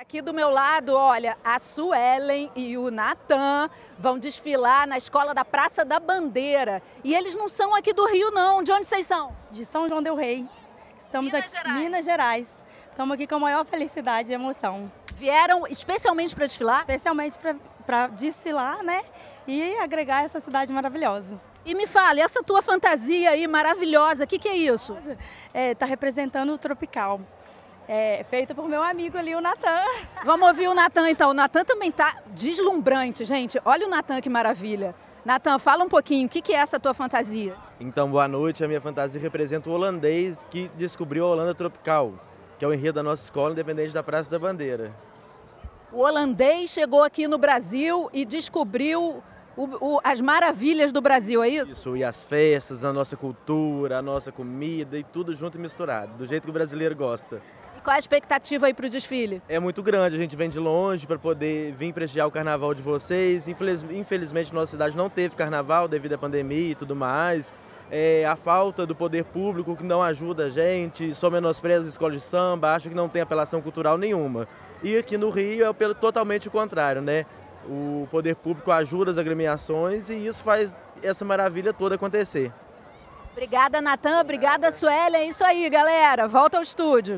Aqui do meu lado, olha, a Suelen e o Natan vão desfilar na escola da Praça da Bandeira. E eles não são aqui do Rio, não. De onde vocês são? De São João Del Rei. Estamos Minas aqui em Minas Gerais. Estamos aqui com a maior felicidade e emoção. Vieram especialmente para desfilar? Especialmente para desfilar, né? E agregar essa cidade maravilhosa. E me fale, essa tua fantasia aí maravilhosa, o que, que é isso? Está é, tá representando o tropical é, feita por meu amigo ali, o Natan. Vamos ouvir o Natan então. O Natan também tá deslumbrante, gente. Olha o Natan que maravilha. Natan, fala um pouquinho, o que, que é essa tua fantasia? Então, boa noite. A minha fantasia representa o holandês que descobriu a Holanda tropical, que é o enredo da nossa escola, independente da Praça da Bandeira. O holandês chegou aqui no Brasil e descobriu o, o, as maravilhas do Brasil, é isso? Isso, e as festas, a nossa cultura, a nossa comida e tudo junto e misturado, do jeito que o brasileiro gosta. Qual a expectativa aí para o desfile? É muito grande, a gente vem de longe para poder vir prestigiar o carnaval de vocês. Infeliz, infelizmente, nossa cidade não teve carnaval devido à pandemia e tudo mais. É, a falta do poder público que não ajuda a gente, só menospreza a escola de samba, acho que não tem apelação cultural nenhuma. E aqui no Rio é pelo, totalmente o contrário, né? O poder público ajuda as agremiações e isso faz essa maravilha toda acontecer. Obrigada, Natan. Obrigada, Suélia. É isso aí, galera. Volta ao estúdio.